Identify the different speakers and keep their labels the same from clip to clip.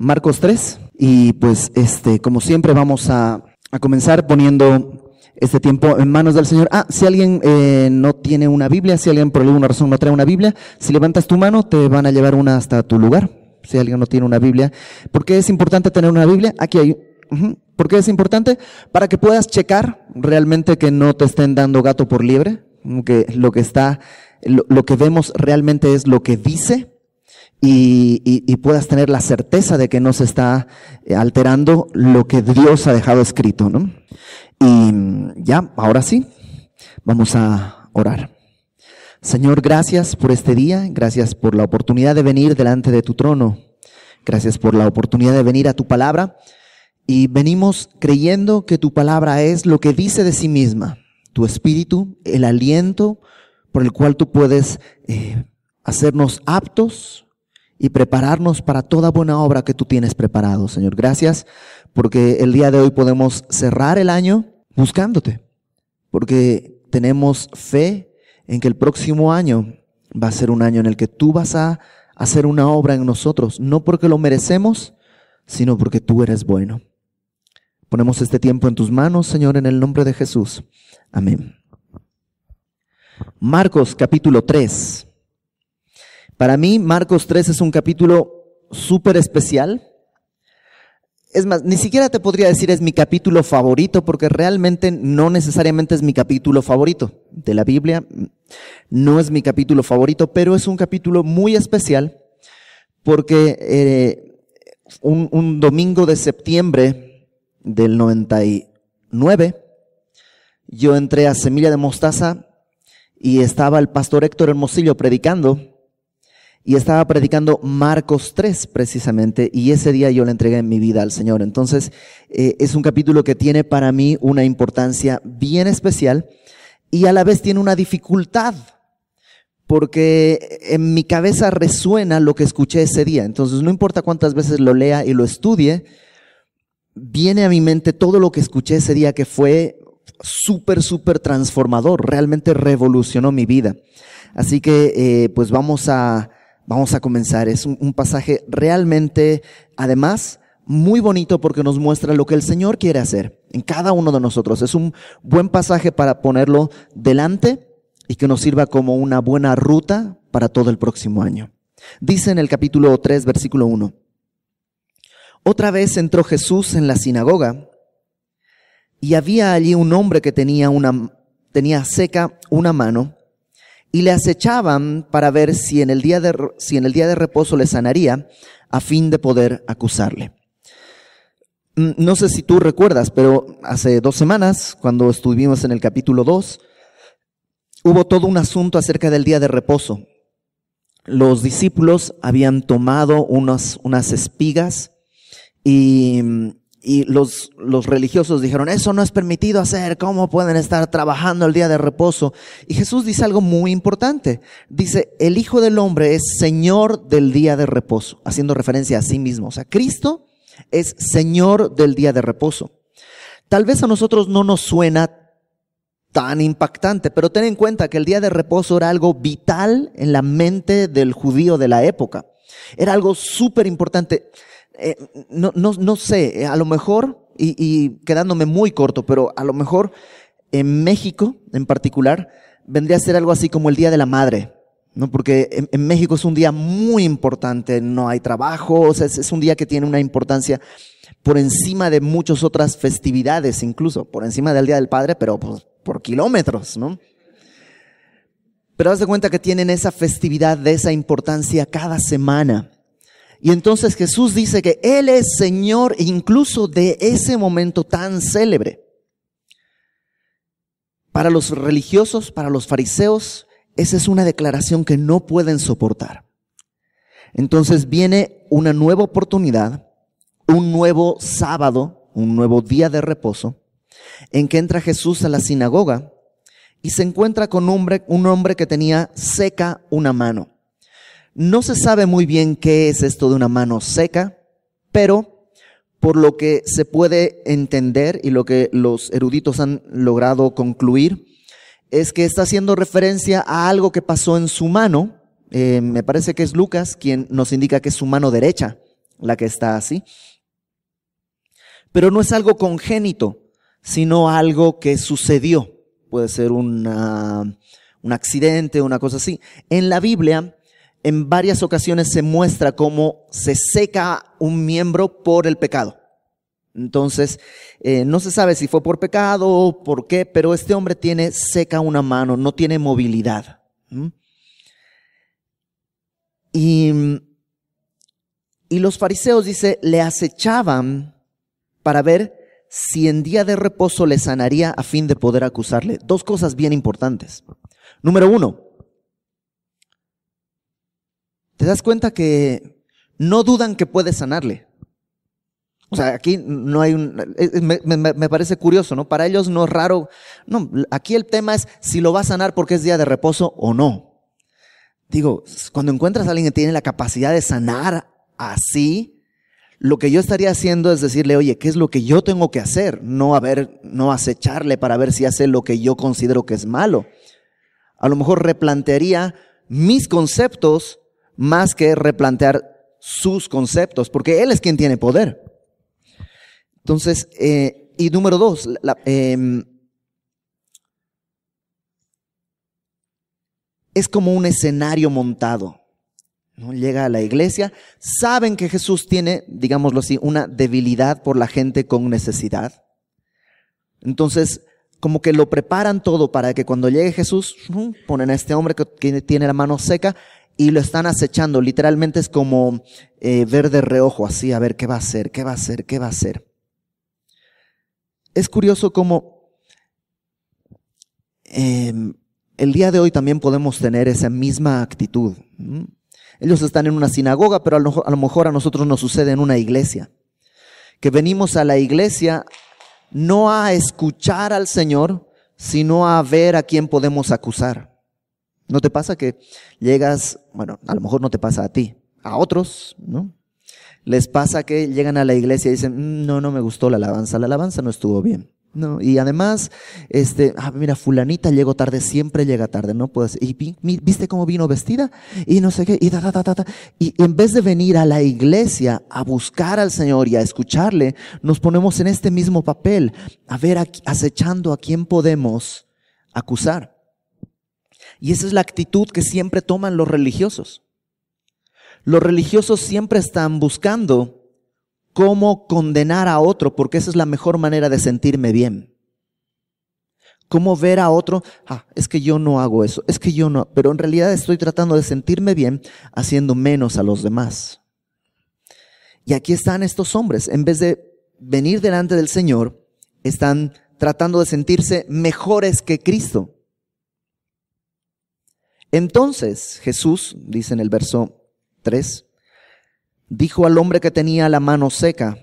Speaker 1: Marcos 3. Y pues, este, como siempre, vamos a, a comenzar poniendo este tiempo en manos del Señor. Ah, si alguien eh, no tiene una Biblia, si alguien por alguna razón no trae una Biblia, si levantas tu mano, te van a llevar una hasta tu lugar. Si alguien no tiene una Biblia, ¿por qué es importante tener una Biblia? Aquí hay ¿Por qué es importante? Para que puedas checar realmente que no te estén dando gato por liebre, que lo que está, lo que vemos realmente es lo que dice y, puedas tener la certeza de que no se está eh, alterando lo que Dios ha dejado escrito. ¿no? Y mm, ya, ahora sí, vamos a orar. Señor, gracias por este día, gracias por la oportunidad de venir delante de tu trono, gracias por la oportunidad de venir a tu palabra y venimos creyendo que tu palabra es lo que dice de sí misma, tu espíritu, el aliento por el cual tú puedes eh, hacernos aptos y prepararnos para toda buena obra que tú tienes preparado, Señor. Gracias porque el día de hoy podemos cerrar el año buscándote, porque tenemos fe en que el próximo año va a ser un año en el que tú vas a hacer una obra en nosotros, no porque lo merecemos, sino porque tú eres bueno. Ponemos este tiempo en tus manos, Señor, en el nombre de Jesús. Amén. Marcos capítulo 3. Para mí, Marcos 3 es un capítulo súper especial. Es más, ni siquiera te podría decir es mi capítulo favorito, porque realmente no necesariamente es mi capítulo favorito de la Biblia. No es mi capítulo favorito, pero es un capítulo muy especial porque eh, un, un, domingo de septiembre del 99, yo entré a Semilla de Mostaza y estaba el pastor Héctor Hermosillo predicando y estaba predicando Marcos 3 precisamente, y ese día yo le entregué mi vida al Señor. Entonces, eh, es un capítulo que tiene para mí una importancia bien especial y a la vez tiene una dificultad, porque en mi cabeza resuena lo que escuché ese día. Entonces, no importa cuántas veces lo lea y lo estudie, viene a mi mente todo lo que escuché ese día que fue súper, súper transformador, realmente revolucionó mi vida. Así que, eh, pues vamos a Vamos a comenzar. Es un, pasaje realmente, además, muy bonito porque nos muestra lo que el Señor quiere hacer en cada uno de nosotros. Es un buen pasaje para ponerlo delante y que nos sirva como una buena ruta para todo el próximo año. Dice en el capítulo 3, versículo 1. Otra vez entró Jesús en la sinagoga y había allí un hombre que tenía, una, tenía seca una mano y le acechaban para ver si en el día de, si en el día de reposo le sanaría a fin de poder acusarle. Mm, no sé si tú recuerdas, pero hace dos semanas, cuando estuvimos en el capítulo 2, hubo todo un asunto acerca del día de reposo. Los discípulos habían tomado unas, unas espigas y mm, y los, los religiosos dijeron, eso no es permitido hacer, ¿cómo pueden estar trabajando el día de reposo? Y Jesús dice algo muy importante. Dice, el Hijo del Hombre es Señor del día de reposo, haciendo referencia a sí mismo. O sea, Cristo es Señor del día de reposo. Tal vez a nosotros no nos suena tan impactante, pero ten en cuenta que el día de reposo era algo vital en la mente del judío de la época. Era algo súper importante. Eh, no, no, sé, eh, a lo mejor, y, quedándome muy corto, pero a lo mejor en México en particular vendría a ser algo así como el Día de la Madre. ¿No? Porque en, México es un día muy importante, no hay trabajo, es, un día que tiene una importancia por encima de muchas otras festividades, incluso por encima del Día del Padre, pero pues, por kilómetros, ¿no? Pero haz de cuenta que tienen esa festividad de esa importancia cada semana. Y entonces Jesús dice que Él es Señor incluso de ese momento tan célebre. Para los religiosos, para los fariseos, esa es una declaración que no pueden soportar. Entonces viene una nueva oportunidad, un nuevo sábado, un nuevo día de reposo, en que entra Jesús a la sinagoga y se encuentra con un hombre, un hombre que tenía seca una mano. No se sabe muy bien qué es esto de una mano seca, pero por lo que se puede entender y lo que los eruditos han logrado concluir, es que está haciendo referencia a algo que pasó en su mano. Eh, me parece que es Lucas quien nos indica que es su mano derecha la que está así. Pero no es algo congénito, sino algo que sucedió. Puede ser un accidente, una cosa así. En la Biblia en varias ocasiones se muestra cómo se seca un miembro por el pecado. Entonces, eh, no se sabe si fue por pecado o por qué, pero este hombre tiene seca una mano, no tiene movilidad. Y, y los fariseos, dice, le acechaban para ver si en día de reposo le sanaría a fin de poder acusarle. Dos cosas bien importantes. Número uno, te das cuenta que no dudan que puedes sanarle. O sea, aquí no hay un... Eh, eh, me, parece curioso, ¿no? Para ellos no es raro. No, aquí el tema es si lo va a sanar porque es día de reposo o no. Digo, cuando encuentras a alguien que tiene la capacidad de sanar así, lo que yo estaría haciendo es decirle, oye, ¿qué es lo que yo tengo que hacer? No, a ver, no acecharle para ver si hace lo que yo considero que es malo. A lo mejor replantearía mis conceptos más que replantear sus conceptos, porque Él es quien tiene poder. Entonces, eh, y número dos, em, es como un escenario montado. ¿no? Llega a la iglesia, saben que Jesús tiene, digámoslo así, una debilidad por la gente con necesidad. Entonces, como que lo preparan todo para que cuando llegue Jesús, ponen a este hombre que tiene la mano seca y lo están acechando. Literalmente es como eh, ver de reojo así, a ver qué va a hacer, qué va a hacer, qué va a hacer. Es curioso cómo em, el día de hoy también podemos tener esa misma actitud. Ellos están en una sinagoga, pero a lo mejor a nosotros nos sucede en una iglesia. Que venimos a la iglesia no a escuchar al Señor, sino a ver a quién podemos acusar. ¿No te pasa que llegas, bueno, a lo mejor no te pasa a ti, a otros, ¿no? Les pasa que llegan a la iglesia y dicen, mm, no, no me gustó la alabanza, la alabanza no estuvo bien. No, y además, este, ah, mira, fulanita llegó tarde, siempre llega tarde, ¿no? Puedes, y viste cómo vino vestida, y no sé qué, y da, da, da, da, Y en vez de venir a la iglesia a buscar al Señor y a escucharle, nos ponemos en este mismo papel, a ver, acechando a quién podemos acusar. Y esa es la actitud que siempre toman los religiosos. Los religiosos siempre están buscando cómo condenar a otro, porque esa es la mejor manera de sentirme bien. Cómo ver a otro, ah, es que yo no hago eso, es que yo no, pero en realidad estoy tratando de sentirme bien haciendo menos a los demás. Y aquí están estos hombres, en vez de venir delante del Señor, están tratando de sentirse mejores que Cristo. Entonces Jesús, dice en el verso 3, dijo al hombre que tenía la mano seca,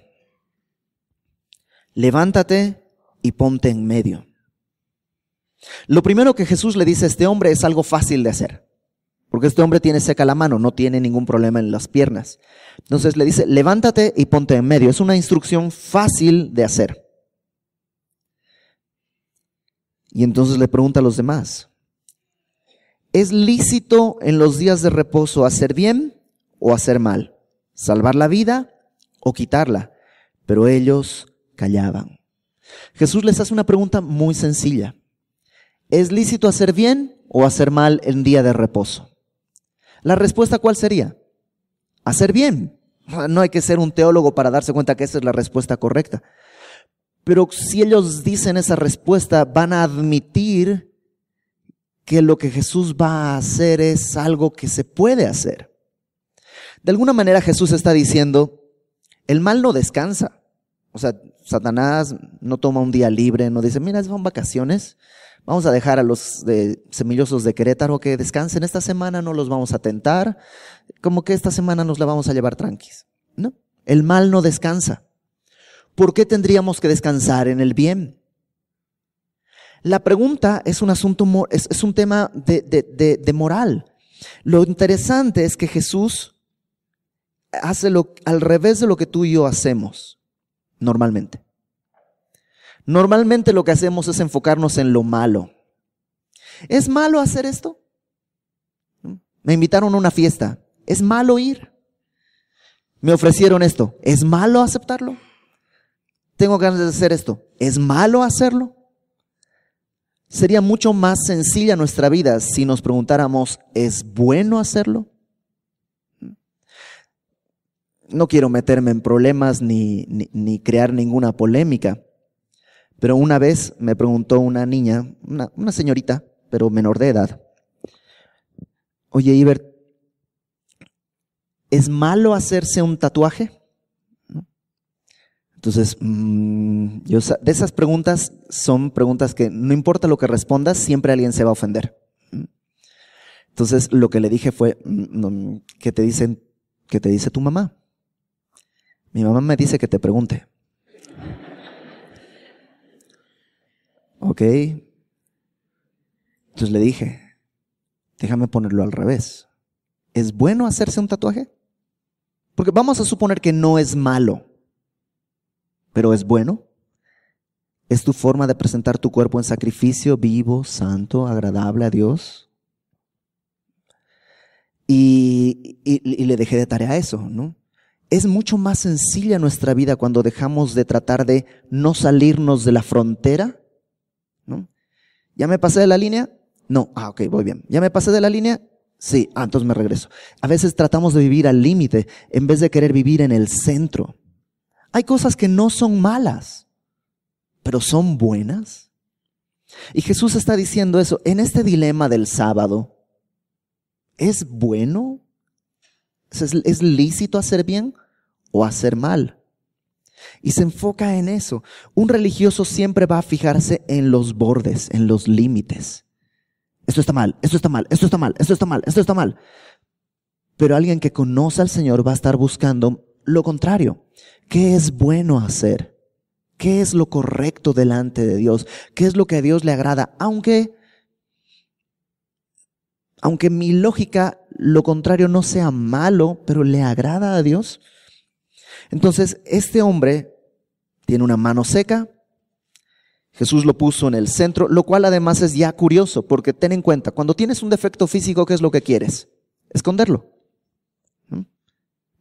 Speaker 1: levántate y ponte en medio. Lo primero que Jesús le dice a este hombre es algo fácil de hacer, porque este hombre tiene seca la mano, no tiene ningún problema en las piernas. Entonces le dice, levántate y ponte en medio. Es una instrucción fácil de hacer. Y entonces le pregunta a los demás, es lícito en los días de reposo hacer bien o hacer mal, salvar la vida o quitarla. Pero ellos callaban. Jesús les hace una pregunta muy sencilla. ¿Es lícito hacer bien o hacer mal en día de reposo? La respuesta cuál sería? Hacer bien. No hay que ser un teólogo para darse cuenta que esa es la respuesta correcta. Pero si ellos dicen esa respuesta, van a admitir que lo que Jesús va a hacer es algo que se puede hacer. De alguna manera Jesús está diciendo, el mal no descansa. O sea, Satanás no toma un día libre, no dice, mira, son vacaciones, vamos a dejar a los semillosos de Querétaro que descansen, esta semana no los vamos a tentar, como que esta semana nos la vamos a llevar tranquis. No, el mal no descansa. ¿Por qué tendríamos que descansar en el bien? La pregunta es un asunto, es, un tema de, moral. Lo interesante es que Jesús hace lo, al revés de lo que tú y yo hacemos normalmente. Normalmente lo que hacemos es enfocarnos en lo malo. ¿Es malo hacer esto? Me invitaron a una fiesta. ¿Es malo ir? Me ofrecieron esto. ¿Es malo aceptarlo? Tengo ganas de hacer esto. ¿Es malo hacerlo? Sería mucho más sencilla nuestra vida si nos preguntáramos, ¿es bueno hacerlo? No quiero meterme en problemas ni, ni, crear ninguna polémica, pero una vez me preguntó una niña, una, señorita, pero menor de edad, oye Iber, ¿es malo hacerse un tatuaje? Entonces, mm, de esas preguntas son preguntas que no importa lo que respondas, siempre alguien se va a ofender. Mm. Entonces, lo que le dije fue, mm, ¿qué te dicen, qué te dice tu mamá? Mi mamá me dice que te pregunte. ok. Entonces le dije, déjame ponerlo al revés. ¿Es bueno hacerse un tatuaje? Porque vamos a suponer que no es malo pero es bueno. Es tu forma de presentar tu cuerpo en sacrificio vivo, santo, agradable a Dios. Y, le dejé de tarea eso, ¿no? Es mucho más sencilla nuestra vida cuando dejamos de tratar de no salirnos de la frontera, ¿no? ¿Ya me pasé de la línea? No, ah, ok, voy bien. ¿Ya me pasé de la línea? Sí, ah, entonces me regreso. A veces tratamos de vivir al límite en vez de querer vivir en el centro. Hay cosas que no son malas, pero son buenas. Y Jesús está diciendo eso en este dilema del sábado. ¿Es bueno? ¿Es, lícito hacer bien o hacer mal? Y se enfoca en eso. Un religioso siempre va a fijarse en los bordes, en los límites. Esto está mal, esto está mal, esto está mal, esto está mal, esto está mal. Pero alguien que conoce al Señor va a estar buscando lo contrario. ¿Qué es bueno hacer? ¿Qué es lo correcto delante de Dios? ¿Qué es lo que a Dios le agrada? Aunque, aunque mi lógica, lo contrario, no sea malo, pero le agrada a Dios. Entonces, este hombre tiene una mano seca. Jesús lo puso en el centro, lo cual además es ya curioso, porque ten en cuenta, cuando tienes un defecto físico, ¿qué es lo que quieres? Esconderlo.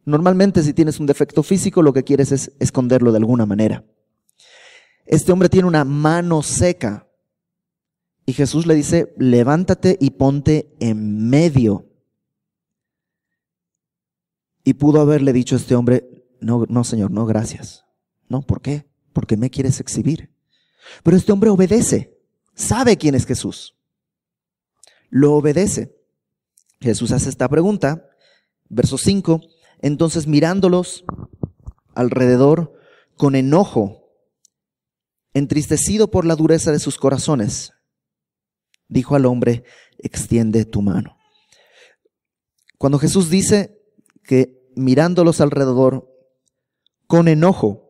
Speaker 1: Normalmente si tienes un defecto físico lo que quieres es esconderlo de alguna manera. Este hombre tiene una mano seca y Jesús le dice, levántate y ponte en medio. Y pudo haberle dicho a este hombre, no, no señor, no, gracias. No, ¿por qué? Porque me quieres exhibir. Pero este hombre obedece, sabe quién es Jesús. Lo obedece. Jesús hace esta pregunta, verso 5, entonces mirándolos alrededor con enojo, entristecido por la dureza de sus corazones, dijo al hombre, extiende tu mano. Cuando Jesús dice que mirándolos alrededor con enojo,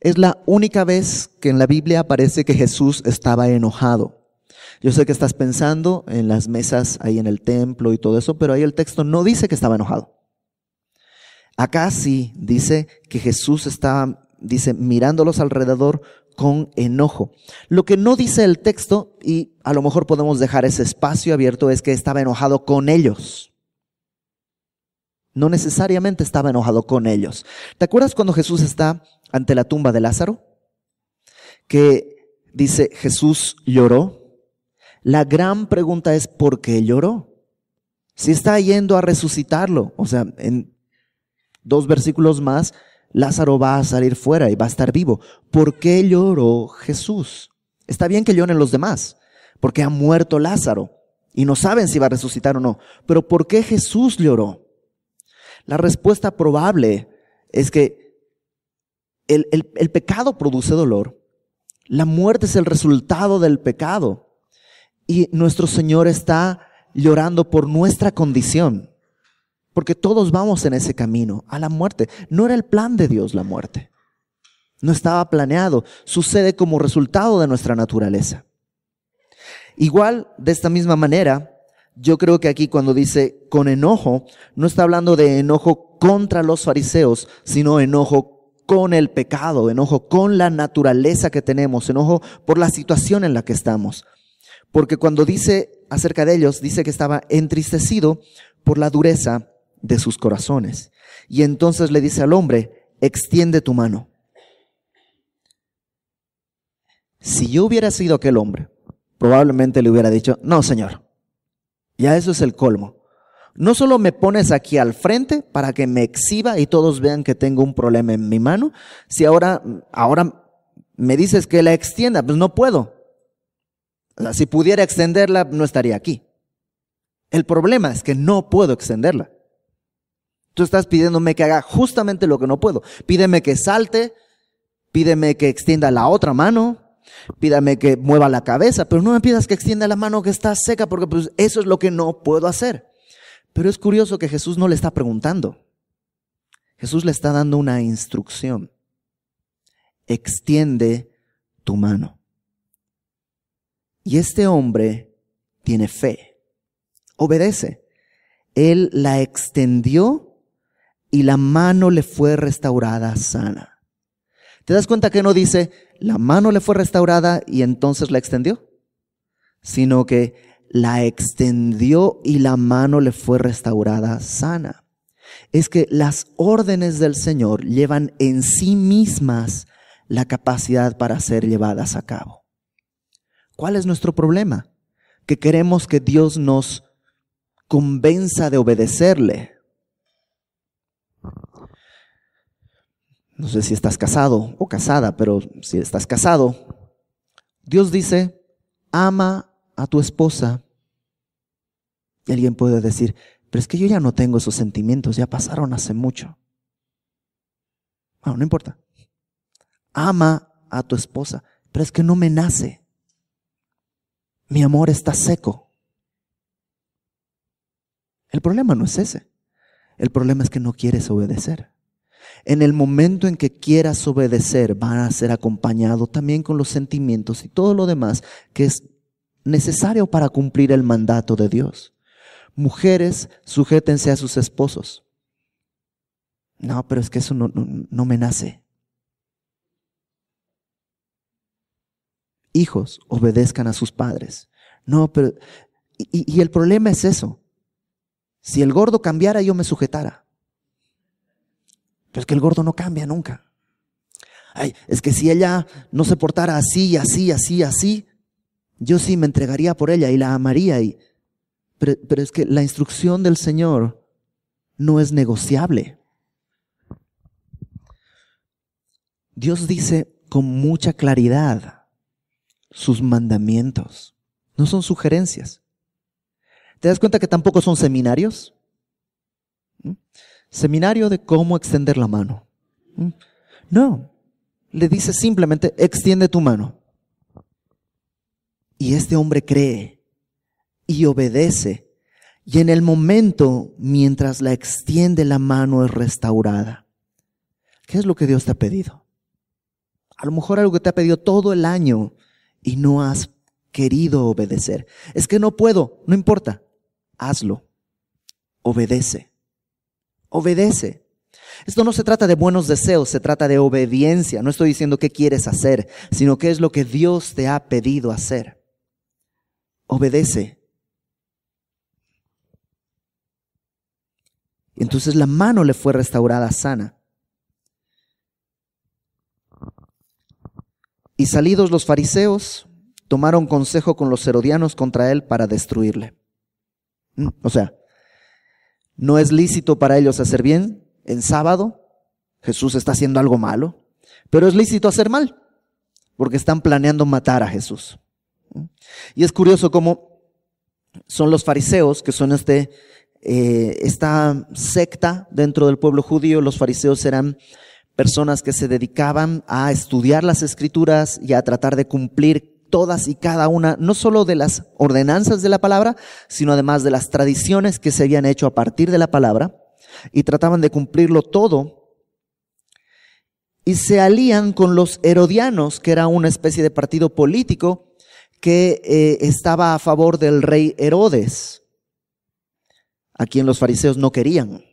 Speaker 1: es la única vez que en la Biblia aparece que Jesús estaba enojado. Yo sé que estás pensando en las mesas ahí en el templo y todo eso, pero ahí el texto no dice que estaba enojado. Acá sí dice que Jesús estaba, dice, mirándolos alrededor con enojo. Lo que no dice el texto, y a lo mejor podemos dejar ese espacio abierto, es que estaba enojado con ellos. No necesariamente estaba enojado con ellos. ¿Te acuerdas cuando Jesús está ante la tumba de Lázaro? Que dice, Jesús lloró. La gran pregunta es, ¿por qué lloró? Si está yendo a resucitarlo, o sea, en, Dos versículos más, Lázaro va a salir fuera y va a estar vivo. ¿Por qué lloró Jesús? Está bien que lloren los demás, porque ha muerto Lázaro y no saben si va a resucitar o no. Pero ¿por qué Jesús lloró? La respuesta probable es que el, el pecado produce dolor. La muerte es el resultado del pecado. Y nuestro Señor está llorando por nuestra condición. Porque todos vamos en ese camino, a la muerte. No era el plan de Dios la muerte. No estaba planeado. Sucede como resultado de nuestra naturaleza. Igual, de esta misma manera, yo creo que aquí cuando dice con enojo, no está hablando de enojo contra los fariseos, sino enojo con el pecado, enojo con la naturaleza que tenemos, enojo por la situación en la que estamos. Porque cuando dice acerca de ellos, dice que estaba entristecido por la dureza de sus corazones. Y entonces le dice al hombre, extiende tu mano. Si yo hubiera sido aquel hombre, probablemente le hubiera dicho, no, Señor, ya eso es el colmo. No solo me pones aquí al frente para que me exhiba y todos vean que tengo un problema en mi mano, si ahora, ahora me dices que la extienda, pues no puedo. si pudiera extenderla, no estaría aquí. El problema es que no puedo extenderla. Tú estás pidiéndome que haga justamente lo que no puedo. Pídeme que salte, pídeme que extienda la otra mano, pídame que mueva la cabeza, pero no me pidas que extienda la mano que está seca, porque pues, eso es lo que no puedo hacer. Pero es curioso que Jesús no le está preguntando. Jesús le está dando una instrucción. Extiende tu mano. Y este hombre tiene fe. Obedece. Él la extendió y la mano le fue restaurada sana. ¿Te das cuenta que no dice, la mano le fue restaurada y entonces la extendió? Sino que la extendió y la mano le fue restaurada sana. Es que las órdenes del Señor llevan en sí mismas la capacidad para ser llevadas a cabo. ¿Cuál es nuestro problema? Que queremos que Dios nos convenza de obedecerle no sé si estás casado o casada, pero si estás casado, Dios dice, ama a tu esposa. Y alguien puede decir, pero es que yo ya no tengo esos sentimientos, ya pasaron hace mucho. Bueno, no importa. Ama a tu esposa, pero es que no me nace. Mi amor está seco. El problema no es ese. El problema es que no quieres obedecer en el momento en que quieras obedecer, van a ser acompañados también con los sentimientos y todo lo demás que es necesario para cumplir el mandato de Dios. Mujeres, sujétense a sus esposos. No, pero es que eso no, no, me nace. Hijos, obedezcan a sus padres. No, pero... Y, y el problema es eso. Si el gordo cambiara, yo me sujetara. Pero es que el gordo no cambia nunca. Ay, es que si ella no se portara así, así, así, así, yo sí me entregaría por ella y la amaría. Y... Pero, es que la instrucción del Señor no es negociable. Dios dice con mucha claridad sus mandamientos. No son sugerencias. ¿Te das cuenta que tampoco son seminarios? ¿Mm? seminario de cómo extender la mano. ¿Mm? No, le dice simplemente, extiende tu mano. Y este hombre cree y obedece. Y en el momento, mientras la extiende, la mano es restaurada. ¿Qué es lo que Dios te ha pedido? A lo mejor algo que te ha pedido todo el año y no has querido obedecer. Es que no puedo, no importa, hazlo, obedece obedece. Esto no se trata de buenos deseos, se trata de obediencia. No estoy diciendo qué quieres hacer, sino qué es lo que Dios te ha pedido hacer. Obedece. Entonces la mano le fue restaurada sana. Y salidos los fariseos, tomaron consejo con los herodianos contra él para destruirle. Mm, o sea, no es lícito para ellos hacer bien en sábado, Jesús está haciendo algo malo, pero es lícito hacer mal, porque están planeando matar a Jesús. Y es curioso cómo son los fariseos, que son este, eh, esta secta dentro del pueblo judío, los fariseos eran personas que se dedicaban a estudiar las escrituras y a tratar de cumplir todas y cada una, no solo de las ordenanzas de la palabra, sino además de las tradiciones que se habían hecho a partir de la palabra, y trataban de cumplirlo todo, y se alían con los herodianos, que era una especie de partido político que eh, estaba a favor del rey Herodes, a quien los fariseos no querían,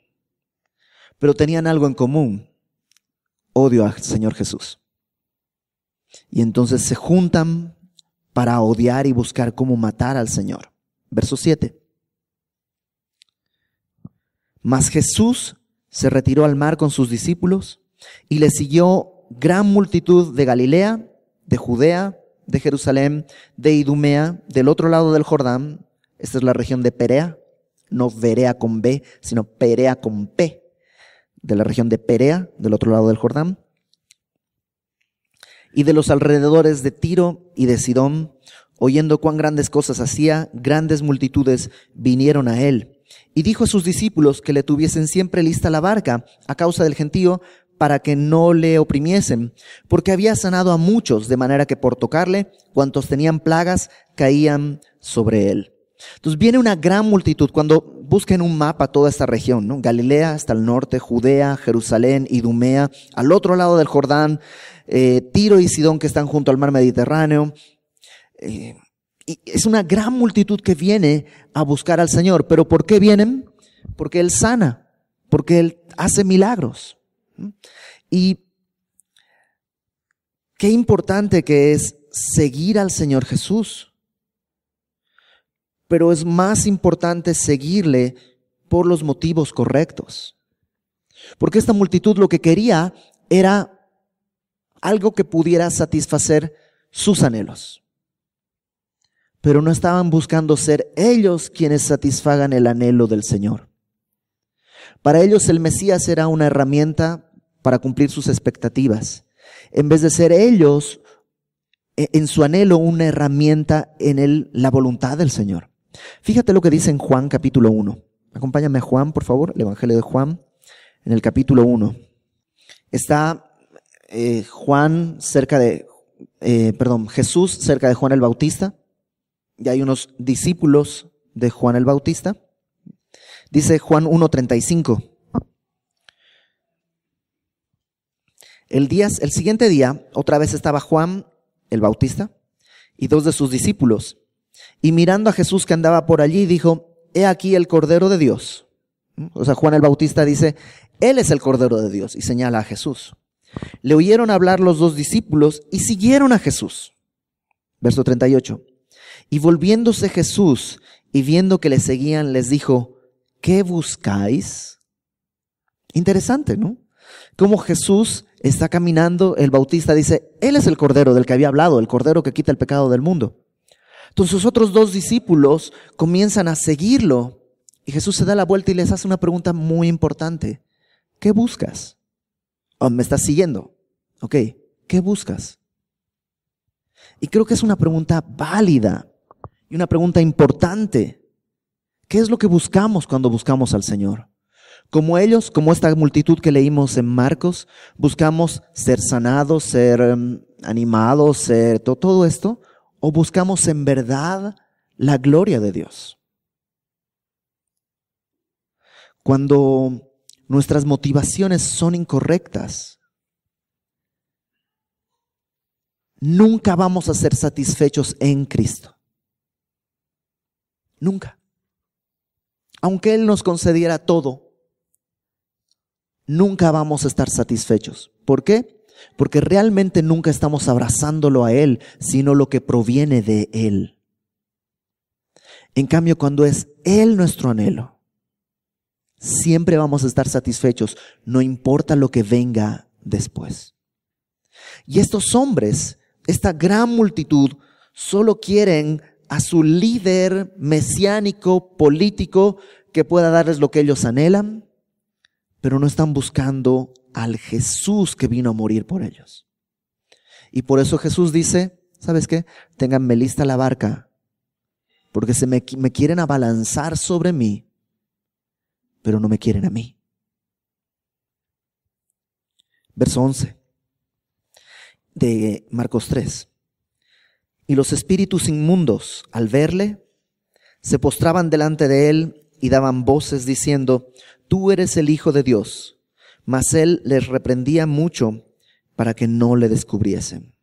Speaker 1: pero tenían algo en común, odio al Señor Jesús. Y entonces se juntan para odiar y buscar cómo matar al Señor. Verso 7. Mas Jesús se retiró al mar con sus discípulos y le siguió gran multitud de Galilea, de Judea, de Jerusalén, de Idumea, del otro lado del Jordán. Esta es la región de Perea, no Verea con B, sino Perea con P, de la región de Perea, del otro lado del Jordán, y de los alrededores de Tiro y de Sidón, oyendo cuán grandes cosas hacía, grandes multitudes vinieron a él. Y dijo a sus discípulos que le tuviesen siempre lista la barca a causa del gentío para que no le oprimiesen, porque había sanado a muchos, de manera que por tocarle, cuantos tenían plagas caían sobre él. Entonces viene una gran multitud. Cuando Busquen un mapa toda esta región, Galilea hasta el norte, Judea, Jerusalén, Idumea, al otro lado del Jordán, eh, Tiro y Sidón que están junto al mar Mediterráneo. Eh, es una gran multitud que viene a buscar al Señor. ¿Pero por qué vienen? Porque Él sana, porque Él hace milagros. Y qué importante que es seguir al Señor Jesús pero es más importante seguirle por los motivos correctos. Porque esta multitud lo que quería era algo que pudiera satisfacer sus anhelos. Pero no estaban buscando ser ellos quienes satisfagan el anhelo del Señor. Para ellos el Mesías era una herramienta para cumplir sus expectativas, en vez de ser ellos e, en su anhelo una herramienta en la voluntad del Señor. Fíjate lo que dice en Juan capítulo 1. Acompáñame a Juan, por favor, el Evangelio de Juan, en el capítulo 1. Está eh, Juan cerca de, eh, perdón, Jesús cerca de Juan el Bautista. Y hay unos discípulos de Juan el Bautista. Dice Juan 1.35. El, día, el siguiente día, otra vez estaba Juan el Bautista y dos de sus discípulos y mirando a Jesús que andaba por allí, dijo, he aquí el Cordero de Dios. O sea, Juan el Bautista dice, Él es el Cordero de Dios y señala a Jesús. Le oyeron hablar los dos discípulos y siguieron a Jesús. Verso 38. Y volviéndose Jesús y viendo que le seguían, les dijo, ¿qué buscáis? Interesante, ¿no? Como Jesús está caminando, el Bautista dice, Él es el Cordero del que había hablado, el Cordero que quita el pecado del mundo. Entonces sus otros dos discípulos comienzan a seguirlo y Jesús se da la vuelta y les hace una pregunta muy importante. ¿Qué buscas? Oh, ¿Me estás siguiendo? Ok, ¿qué buscas? Y creo que es una pregunta válida y una pregunta importante. ¿Qué es lo que buscamos cuando buscamos al Señor? Como ellos, como esta multitud que leímos en Marcos, buscamos ser sanados, ser em, animados, ser todo esto, ¿O buscamos en verdad la gloria de Dios? Cuando nuestras motivaciones son incorrectas, nunca vamos a ser satisfechos en Cristo. Nunca. Aunque Él nos concediera todo, nunca vamos a estar satisfechos. ¿Por qué? Porque realmente nunca estamos abrazándolo a Él, sino lo que proviene de Él. En cambio, cuando es Él nuestro anhelo, siempre vamos a estar satisfechos, no importa lo que venga después. Y estos hombres, esta gran multitud, solo quieren a su líder mesiánico, político, que pueda darles lo que ellos anhelan, pero no están buscando al Jesús que vino a morir por ellos. Y por eso Jesús dice, ¿sabes qué? Ténganme lista la barca, porque se me, me quieren abalanzar sobre mí, pero no me quieren a mí. Verso 11 de Marcos 3. Y los espíritus inmundos, al verle, se postraban delante de él y daban voces diciendo, Tú eres el Hijo de Dios mas él les reprendía mucho para que no le descubriesen.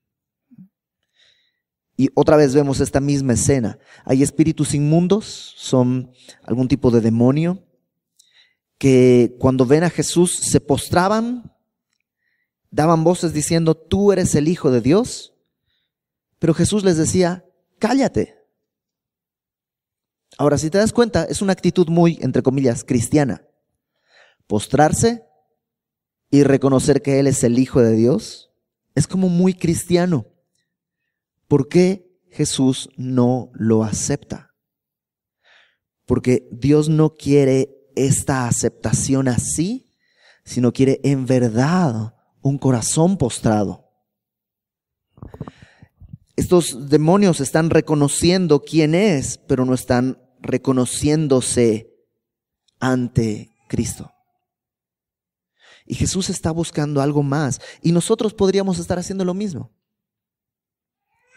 Speaker 1: Y otra vez vemos esta misma escena. Hay espíritus inmundos, son algún tipo de demonio, que cuando ven a Jesús se postraban, daban voces diciendo, tú eres el Hijo de Dios. Pero Jesús les decía, cállate. Ahora, si te das cuenta, es una actitud muy, entre comillas, cristiana. Postrarse, y reconocer que Él es el Hijo de Dios, es como muy cristiano. ¿Por qué Jesús no lo acepta? Porque Dios no quiere esta aceptación así, sino quiere en verdad un corazón postrado. Estos demonios están reconociendo quién es, pero no están reconociéndose ante Cristo. Y Jesús está buscando algo más. Y nosotros podríamos estar haciendo lo mismo.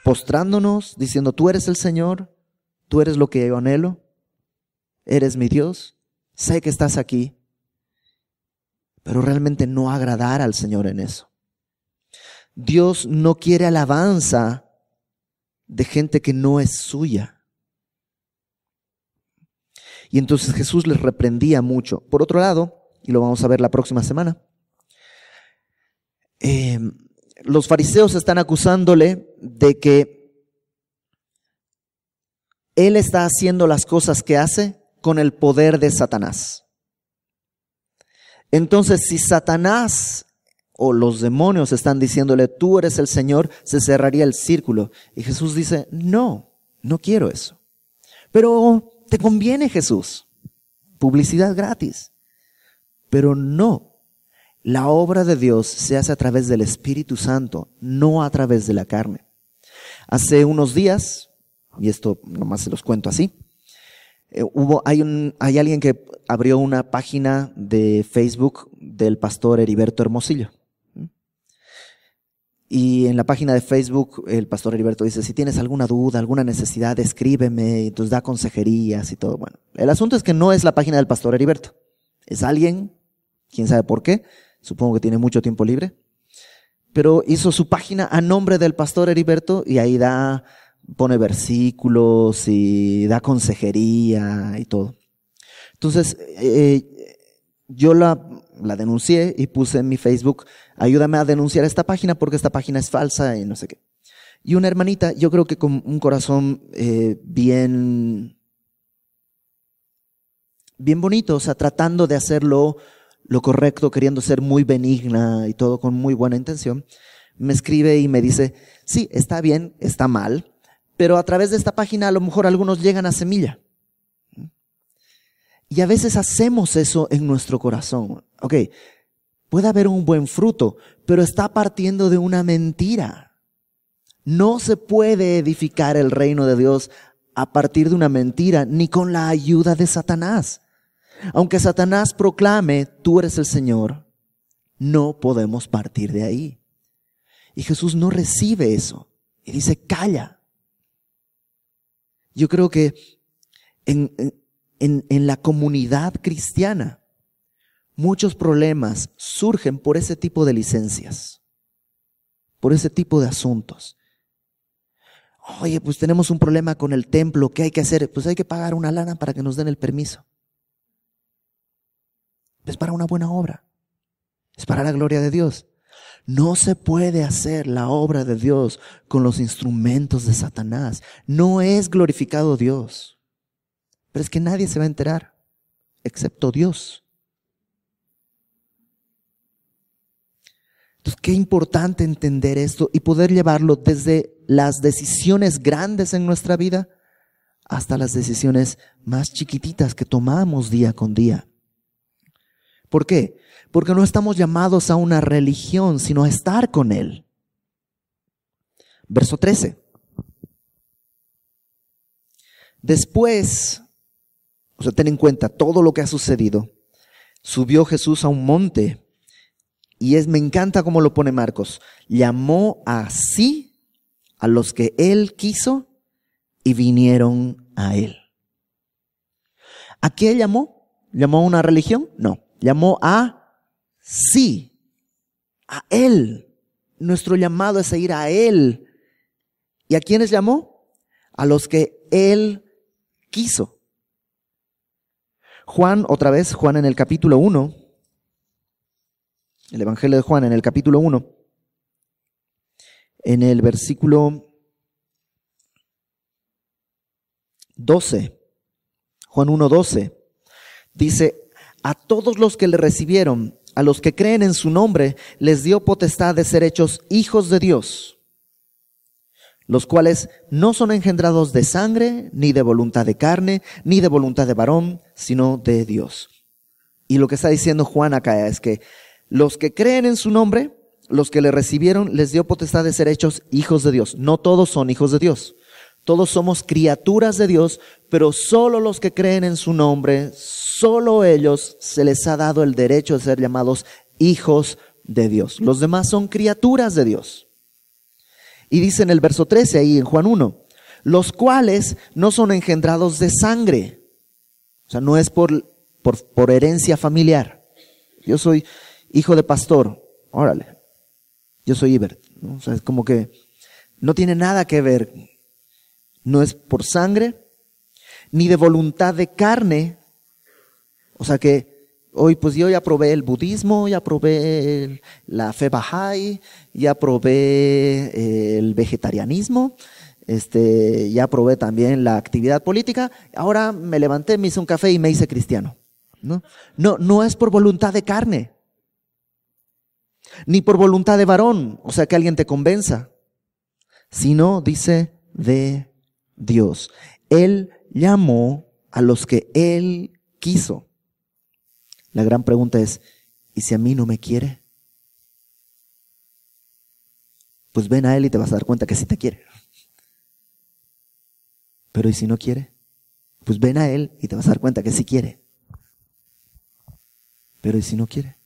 Speaker 1: Postrándonos, diciendo, tú eres el Señor, tú eres lo que yo anhelo, eres mi Dios, sé que estás aquí. Pero realmente no agradar al Señor en eso. Dios no quiere alabanza de gente que no es suya. Y entonces Jesús les reprendía mucho. Por otro lado, y lo vamos a ver la próxima semana. Em, los fariseos están acusándole de que él está haciendo las cosas que hace con el poder de Satanás. Entonces, si Satanás o los demonios están diciéndole, tú eres el Señor, se cerraría el círculo. Y Jesús dice, no, no quiero eso. Pero te conviene Jesús. Publicidad gratis. Pero no, la obra de Dios se hace a través del Espíritu Santo, no a través de la carne. Hace unos días, y esto nomás se los cuento así, eh, hubo, hay, hay alguien que abrió una página de Facebook del pastor Heriberto Hermosillo. Y en la página de Facebook, el pastor Heriberto dice, si tienes alguna duda, alguna necesidad, escríbeme, y entonces da consejerías y todo. Bueno, el asunto es que no es la página del pastor Heriberto. Es alguien quién sabe por qué, supongo que tiene mucho tiempo libre, pero hizo su página a nombre del pastor Heriberto y ahí da, pone versículos y da consejería y todo. Entonces, eh, yo la, la denuncié y puse en mi Facebook, ayúdame a denunciar esta página porque esta página es falsa y no sé qué. Y una hermanita, yo creo que con un corazón eh, bien, bien bonito, o sea, tratando de hacerlo lo correcto, queriendo ser muy benigna y todo con muy buena intención, me escribe y me dice, sí, está bien, está mal, pero a través de esta página a lo mejor algunos llegan a semilla. Y a veces hacemos eso en nuestro corazón. Ok, puede haber un buen fruto, pero está partiendo de una mentira. No se puede edificar el reino de Dios a partir de una mentira, ni con la ayuda de Satanás. Aunque Satanás proclame, tú eres el Señor, no podemos partir de ahí. Y Jesús no recibe eso y dice, calla. Yo creo que en, en, la comunidad cristiana muchos problemas surgen por ese tipo de licencias, por ese tipo de asuntos. Oye, pues tenemos un problema con el templo, ¿qué hay que hacer? Pues hay que pagar una lana para que nos den el permiso. Es para una buena obra. Es para la gloria de Dios. No se puede hacer la obra de Dios con los instrumentos de Satanás. No es glorificado Dios. Pero es que nadie se va a enterar, excepto Dios. Entonces, qué importante entender esto y poder llevarlo desde las decisiones grandes en nuestra vida hasta las decisiones más chiquititas que tomamos día con día. ¿Por qué? Porque no estamos llamados a una religión, sino a estar con Él. Verso 13. Después, o sea, ten en cuenta todo lo que ha sucedido, subió Jesús a un monte y es, me encanta cómo lo pone Marcos, llamó así a los que Él quiso y vinieron a Él. ¿A qué llamó? ¿Llamó a una religión? No llamó a sí, a Él. Nuestro llamado es a ir a Él. ¿Y a quiénes llamó? A los que Él quiso. Juan, otra vez, Juan en el capítulo 1, el Evangelio de Juan en el capítulo 1, en el versículo 12, Juan 1, 12, dice, a todos los que le recibieron, a los que creen en su nombre, les dio potestad de ser hechos hijos de Dios, los cuales no son engendrados de sangre, ni de voluntad de carne, ni de voluntad de varón, sino de Dios. Y lo que está diciendo Juan acá es que los que creen en su nombre, los que le recibieron, les dio potestad de ser hechos hijos de Dios. No todos son hijos de Dios. Todos somos criaturas de Dios, pero solo los que creen en su nombre, solo ellos se les ha dado el derecho de ser llamados hijos de Dios. Los demás son criaturas de Dios. Y dice en el verso 13 ahí en Juan 1, los cuales no son engendrados de sangre. O sea, no es por, por, herencia familiar. Yo soy hijo de pastor, órale. Yo soy Ibert. O sea, es como que no tiene nada que ver no es por sangre, ni de voluntad de carne. O sea que hoy pues yo ya probé el budismo, ya probé la fe bahá'í, ya probé eh, el vegetarianismo, este, ya probé también la actividad política. Ahora me levanté, me hice un café y me hice cristiano. No, no, no es por voluntad de carne, ni por voluntad de varón, o sea que alguien te convenza, sino dice de Dios. Él llamó a los que Él quiso. La gran pregunta es, ¿y si a mí no me quiere? Pues ven a Él y te vas a dar cuenta que sí te quiere. Pero ¿y si no quiere? Pues ven a Él y te vas a dar cuenta que sí quiere. Pero ¿y si no quiere?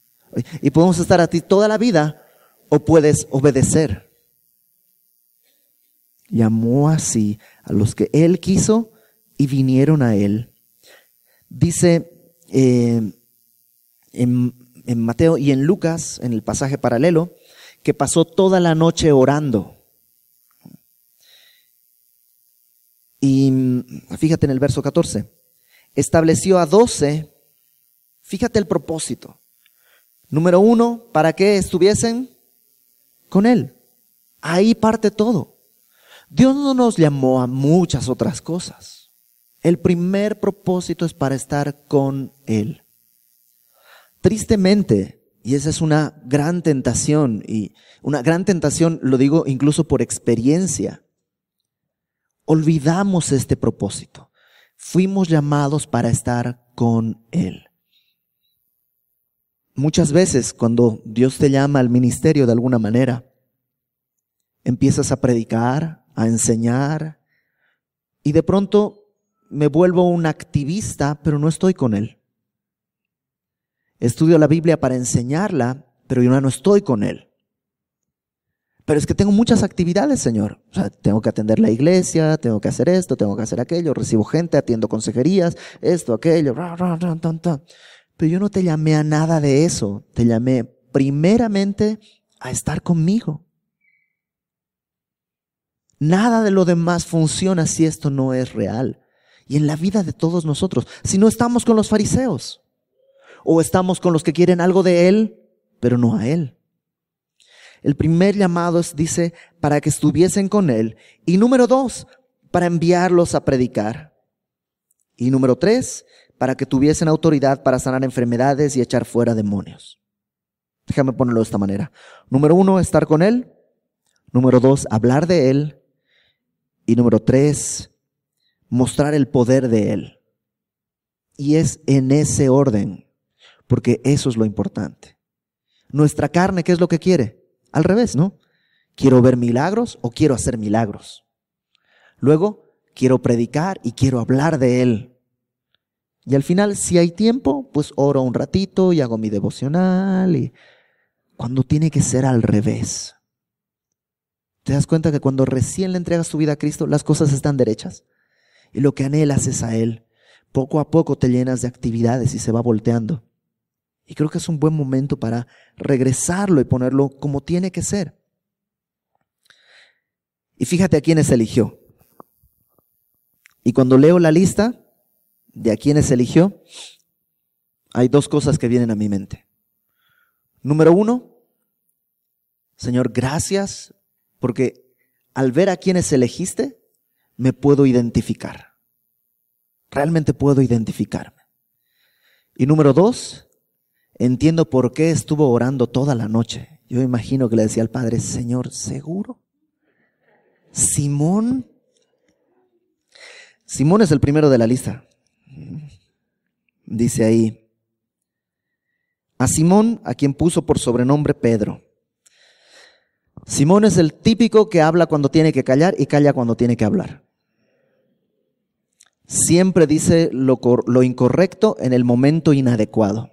Speaker 1: Y podemos estar a ti toda la vida o puedes obedecer. Llamó así a los que Él quiso y vinieron a Él. Dice eh, en, en Mateo y en Lucas, en el pasaje paralelo, que pasó toda la noche orando. Y mm, fíjate en el verso 14. Estableció a doce, fíjate el propósito. Número uno, para que estuviesen con él. Ahí parte todo. Dios no nos llamó a muchas otras cosas. El primer propósito es para estar con Él. Tristemente, y esa es una gran tentación, y una gran tentación lo digo incluso por experiencia, olvidamos este propósito. Fuimos llamados para estar con Él. Muchas veces cuando Dios te llama al ministerio de alguna manera, empiezas a predicar, a enseñar. Y de pronto me vuelvo un activista, pero no estoy con Él. Estudio la Biblia para enseñarla, pero yo no estoy con Él. Pero es que tengo muchas actividades, Señor. O sea, tengo que atender la iglesia, tengo que hacer esto, tengo que hacer aquello, recibo gente, atiendo consejerías, esto, aquello. Pero yo no te llamé a nada de eso. Te llamé primeramente a estar conmigo. Nada de lo demás funciona si esto no es real. Y en la vida de todos nosotros, si no estamos con los fariseos, o estamos con los que quieren algo de Él, pero no a Él. El primer llamado es, dice, para que estuviesen con Él. Y número dos, para enviarlos a predicar. Y número tres, para que tuviesen autoridad para sanar enfermedades y echar fuera demonios. Déjame ponerlo de esta manera. Número uno, estar con Él. Número dos, hablar de Él. Y número tres, mostrar el poder de Él. Y es en ese orden, porque eso es lo importante. Nuestra carne, ¿qué es lo que quiere? Al revés, ¿no? Quiero ver milagros o quiero hacer milagros. Luego, quiero predicar y quiero hablar de Él. Y al final, si hay tiempo, pues oro un ratito y hago mi devocional. Y... Cuando tiene que ser al revés. Te das cuenta que cuando recién le entregas tu vida a Cristo, las cosas están derechas. Y lo que anhelas es a Él. Poco a poco te llenas de actividades y se va volteando. Y creo que es un buen momento para regresarlo y ponerlo como tiene que ser. Y fíjate a quiénes eligió. Y cuando leo la lista de a quiénes eligió, hay dos cosas que vienen a mi mente. Número uno, Señor, gracias porque al ver a quienes elegiste, me puedo identificar. Realmente puedo identificarme. Y número dos, entiendo por qué estuvo orando toda la noche. Yo imagino que le decía al Padre, Señor, ¿seguro? Simón. Simón es el primero de la lista. Dice ahí, a Simón, a quien puso por sobrenombre Pedro Simón es el típico que habla cuando tiene que callar y calla cuando tiene que hablar. Siempre dice lo, incorrecto en el momento inadecuado.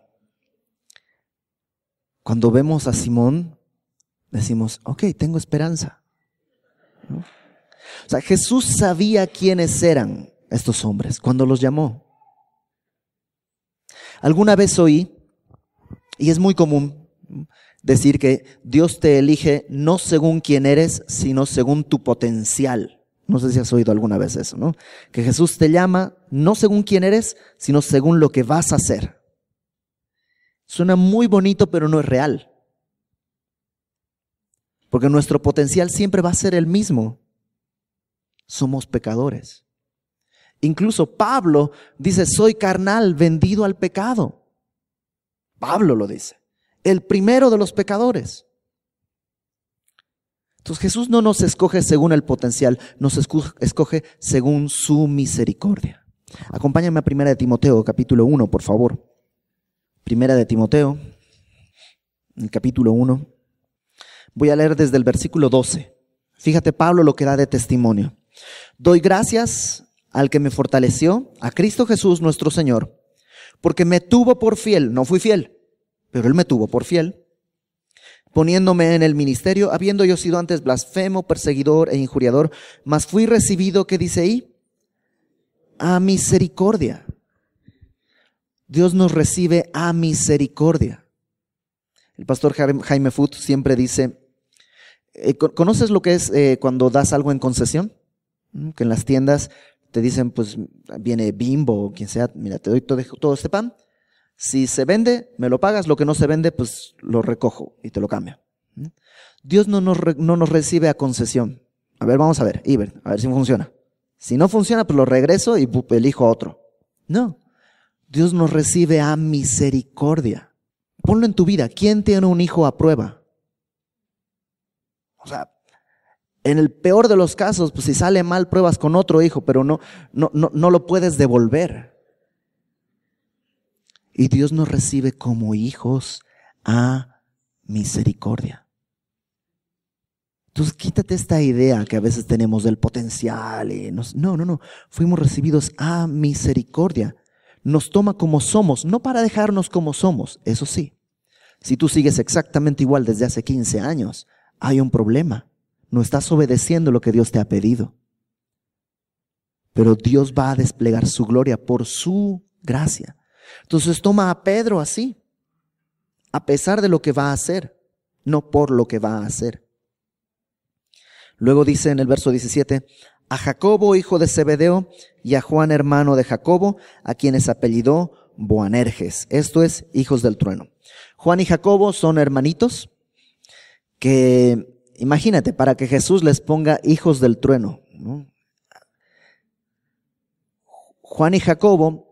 Speaker 1: Cuando vemos a Simón, decimos, ok, tengo esperanza. O sea, Jesús sabía quiénes eran estos hombres cuando los llamó. Alguna vez oí, y es muy común, decir que Dios te elige no según quién eres, sino según tu potencial. No sé si has oído alguna vez eso, ¿no? Que Jesús te llama no según quién eres, sino según lo que vas a hacer. Suena muy bonito, pero no es real. Porque nuestro potencial siempre va a ser el mismo. Somos pecadores. Incluso Pablo dice, soy carnal, vendido al pecado. Pablo lo dice el primero de los pecadores. Entonces Jesús no nos escoge según el potencial, nos escoge según su misericordia. Acompáñame a Primera de Timoteo, capítulo 1, por favor. Primera de Timoteo, capítulo 1. Voy a leer desde el versículo 12. Fíjate Pablo lo que da de testimonio. Doy gracias al que me fortaleció, a Cristo Jesús nuestro Señor, porque me tuvo por fiel, no fui fiel pero él me tuvo por fiel, poniéndome en el ministerio, habiendo yo sido antes blasfemo, perseguidor e injuriador, mas fui recibido, ¿qué dice ahí? A misericordia. Dios nos recibe a misericordia. El pastor Jaime Foot siempre dice, eh, ¿conoces lo que es eh, cuando das algo en concesión? Mm, que en las tiendas te dicen, pues viene Bimbo o quien sea, mira, te doy todo este pan, si se vende, me lo pagas, lo que no se vende, pues lo recojo y te lo cambio. Dios no nos, no nos recibe a concesión. A ver, vamos a ver, Iber, a ver si funciona. Si no funciona, pues lo regreso y elijo a otro. No, Dios nos recibe a misericordia. Ponlo en tu vida. ¿Quién tiene un hijo a prueba? O sea, en el peor de los casos, pues si sale mal, pruebas con otro hijo, pero no, no, no, no lo puedes devolver. Y Dios nos recibe como hijos a misericordia. Entonces quítate esta idea que a veces tenemos del potencial. no, no, no. Fuimos recibidos a misericordia. Nos toma como somos, no para dejarnos como somos, eso sí. Si tú sigues exactamente igual desde hace 15 años, hay un problema. No estás obedeciendo lo que Dios te ha pedido. Pero Dios va a desplegar su gloria por su gracia. Entonces toma a Pedro así, a pesar de lo que va a hacer, no por lo que va a hacer. Luego dice en el verso 17, a Jacobo, hijo de Zebedeo, y a Juan, hermano de Jacobo, a quienes apellidó Boanerges. Esto es, hijos del trueno. Juan y Jacobo son hermanitos que, imagínate, para que Jesús les ponga hijos del trueno. Juan y Jacobo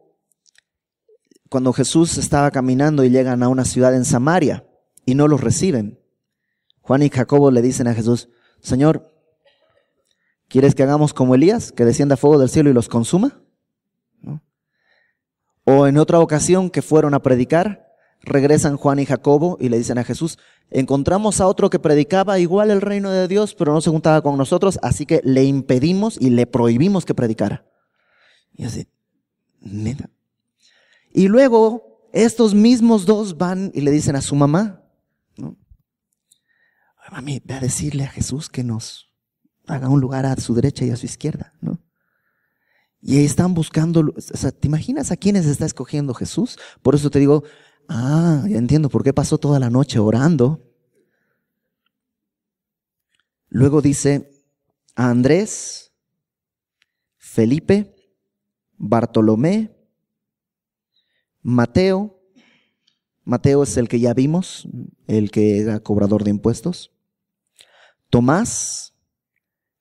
Speaker 1: cuando Jesús estaba caminando y llegan a una ciudad en Samaria y no los reciben. Juan y Jacobo le dicen a Jesús, Señor, ¿quieres que hagamos como Elías, que descienda fuego del cielo y los consuma? O en otra ocasión que fueron a predicar, regresan Juan y Jacobo y le dicen a Jesús, encontramos a otro que predicaba igual el reino de Dios, pero no se juntaba con nosotros, así que le impedimos y le prohibimos que predicara. Y así, neta, y luego estos mismos dos van y le dicen a su mamá, ¿no? mami, ve a decirle a Jesús que nos haga un lugar a su derecha y a su izquierda, ¿no? Y ahí están buscando, o sea, ¿te imaginas a quiénes está escogiendo Jesús? Por eso te digo, ah, ya entiendo por qué pasó toda la noche orando. Luego dice a Andrés, Felipe, Bartolomé, Mateo, Mateo es el que ya vimos, el que era cobrador de impuestos. Tomás,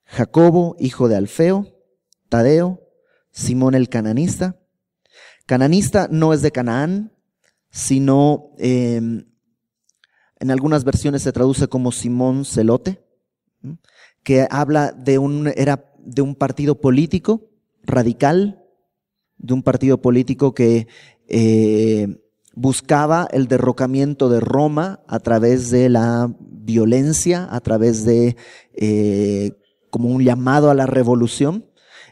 Speaker 1: Jacobo, hijo de Alfeo, Tadeo, Simón el cananista. Cananista no es de Canaán, sino em, en algunas versiones se traduce como Simón Celote, que habla de un, era de un partido político radical, de un partido político que eh, buscaba el derrocamiento de Roma a través de la violencia, a través de eh, como un llamado a la revolución.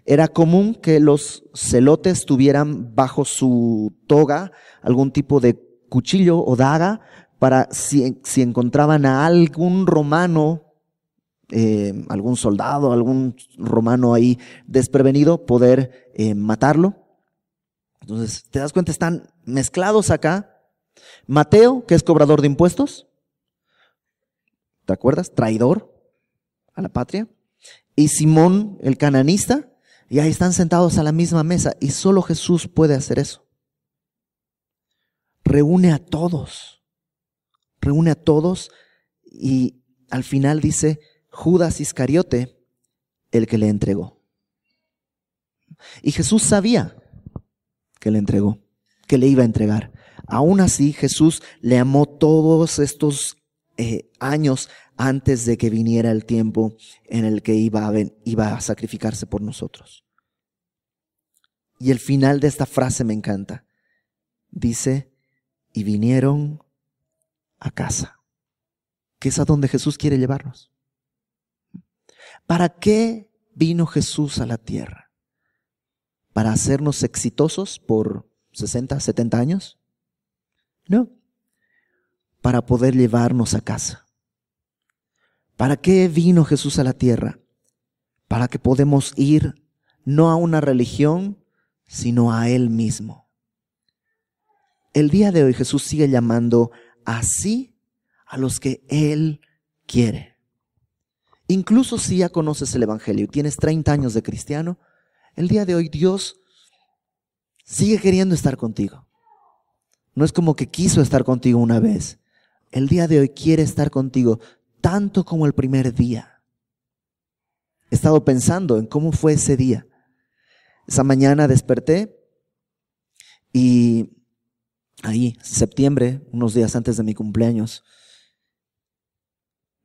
Speaker 1: Era común que los celotes tuvieran bajo su toga algún tipo de cuchillo o daga para si, encontraban a algún romano, eh, algún soldado, algún romano ahí desprevenido, poder matarlo entonces, ¿te das cuenta? Están mezclados acá. Mateo, que es cobrador de impuestos. ¿Te acuerdas? Traidor a la patria. Y Simón, el cananista. Y ahí están sentados a la misma mesa. Y solo Jesús puede hacer eso. Reúne a todos. Reúne a todos. Y al final dice Judas Iscariote, el que le entregó. Y Jesús sabía que le entregó, que le iba a entregar. Aún así, Jesús le amó todos estos eh, años antes de que viniera el tiempo en el que iba iba a sacrificarse por nosotros. Y el final de esta frase me encanta. Dice, y vinieron a casa, que es a donde Jesús quiere llevarnos. ¿Para qué vino Jesús a la tierra? para hacernos exitosos por 60, 70 años. No. Para poder llevarnos a casa. ¿Para qué vino Jesús a la tierra? Para que podamos ir no a una religión, sino a Él mismo. El día de hoy Jesús sigue llamando así a los que Él quiere. Incluso si ya conoces el Evangelio y tienes 30 años de cristiano, el día de hoy Dios sigue queriendo estar contigo. No es como que quiso estar contigo una vez. El día de hoy quiere estar contigo tanto como el primer día. He estado pensando en cómo fue ese día. Esa mañana desperté y ahí, septiembre, unos días antes de mi cumpleaños,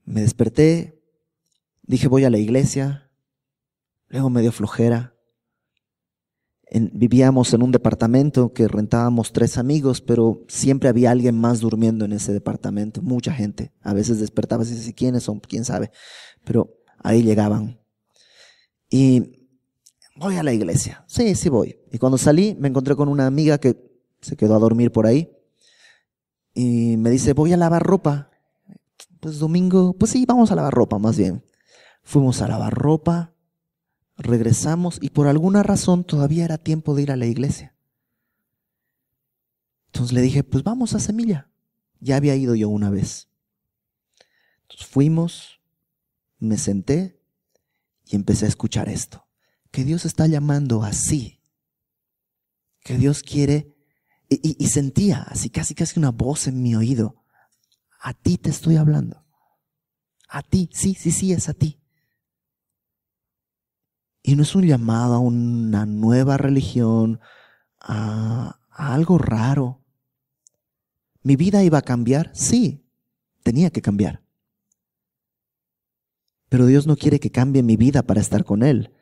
Speaker 1: me desperté, dije voy a la iglesia, luego me dio flojera, vivíamos en un departamento que rentábamos tres amigos, pero siempre había alguien más durmiendo en ese departamento, mucha gente. A veces despertabas y dices, ¿quiénes son? ¿Quién sabe? Pero ahí llegaban. Y voy a la iglesia. Sí, sí voy. Y cuando salí me encontré con una amiga que se quedó a dormir por ahí. Y me dice, voy a lavar ropa. Pues domingo, pues sí, vamos a lavar ropa más bien. Fuimos a lavar ropa regresamos y por alguna razón todavía era tiempo de ir a la iglesia. Entonces le dije, pues vamos a Semilla. Ya había ido yo una vez. Entonces fuimos, me senté y empecé a escuchar esto. Que Dios está llamando así. Que Dios quiere... Y, y sentía así casi casi una voz en mi oído. A ti te estoy hablando. A ti, sí, sí, sí, es a ti. Y no es un llamado a una nueva religión, a, algo raro. ¿Mi vida iba a cambiar? Sí, tenía que cambiar. Pero Dios no quiere que cambie mi vida para estar con Él.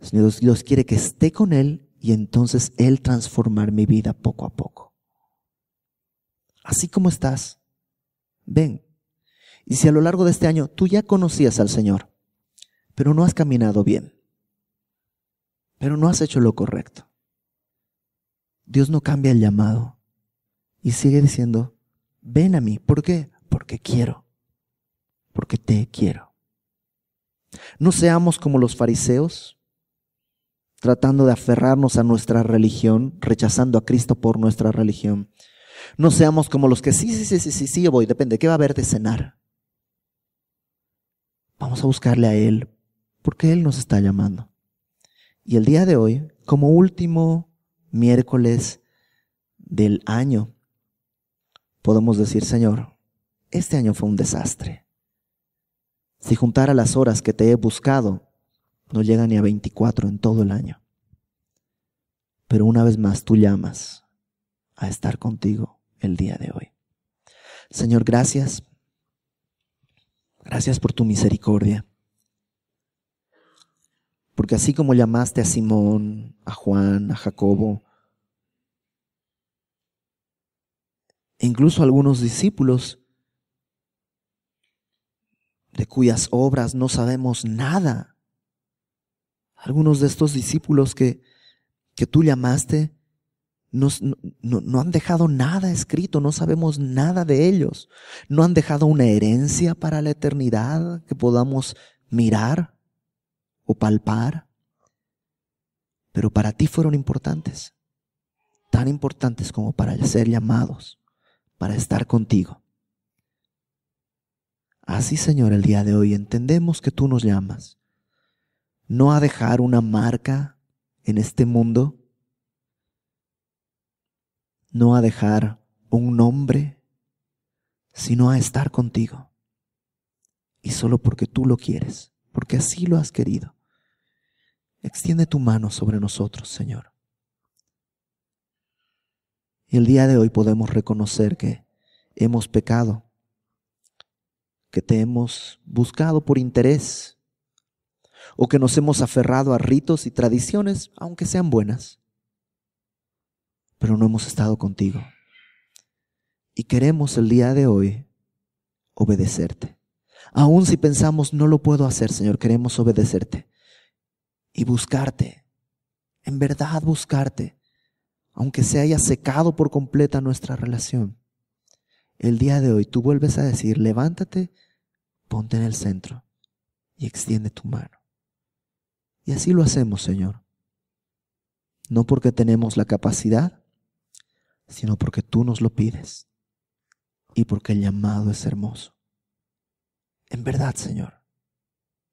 Speaker 1: sino Dios quiere que esté con Él y entonces Él transformar mi vida poco a poco. Así como estás, ven. Y si a lo largo de este año tú ya conocías al Señor, pero no has caminado bien, pero no has hecho lo correcto. Dios no cambia el llamado y sigue diciendo, ven a mí. ¿Por qué? Porque quiero, porque te quiero. No seamos como los fariseos, tratando de aferrarnos a nuestra religión, rechazando a Cristo por nuestra religión. No seamos como los que sí, sí, sí, sí, sí, sí, yo voy, depende, ¿qué va a haber de cenar? Vamos a buscarle a Él, porque Él nos está llamando. Y el día de hoy, como último miércoles del año, podemos decir, Señor, este año fue un desastre. Si juntara las horas que te he buscado, no llega ni a 24 en todo el año. Pero una vez más tú llamas a estar contigo el día de hoy. Señor, gracias. Gracias por tu misericordia. Porque así como llamaste a Simón, a Juan, a Jacobo, incluso algunos discípulos, de cuyas obras no sabemos nada, algunos de estos discípulos que, que tú llamaste, no, han dejado nada escrito, no sabemos nada de ellos. No han dejado una herencia para la eternidad que podamos mirar o palpar, pero para ti fueron importantes, tan importantes como para ser llamados, para estar contigo. Así, Señor, el día de hoy entendemos que tú nos llamas, no a dejar una marca en este mundo, no a dejar un nombre, sino a estar contigo, y solo porque tú lo quieres porque así lo has querido. Extiende tu mano sobre nosotros, Señor. Y el día de hoy podemos reconocer que hemos pecado, que te hemos buscado por interés, o que nos hemos aferrado a ritos y tradiciones, aunque sean buenas, pero no hemos estado contigo. Y queremos el día de hoy obedecerte. Aún si pensamos, no lo puedo hacer, Señor, queremos obedecerte y buscarte, en verdad buscarte, aunque se haya secado por completa nuestra relación. El día de hoy tú vuelves a decir, levántate, ponte en el centro y extiende tu mano. Y así lo hacemos, Señor. No porque tenemos la capacidad, sino porque tú nos lo pides y porque el llamado es hermoso. En verdad, Señor,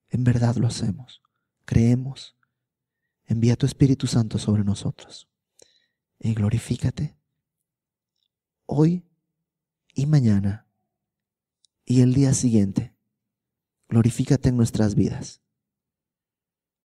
Speaker 1: en verdad lo hacemos. Creemos. Envía tu Espíritu Santo sobre nosotros. Y glorifícate hoy y mañana y el día siguiente. Glorifícate en nuestras vidas.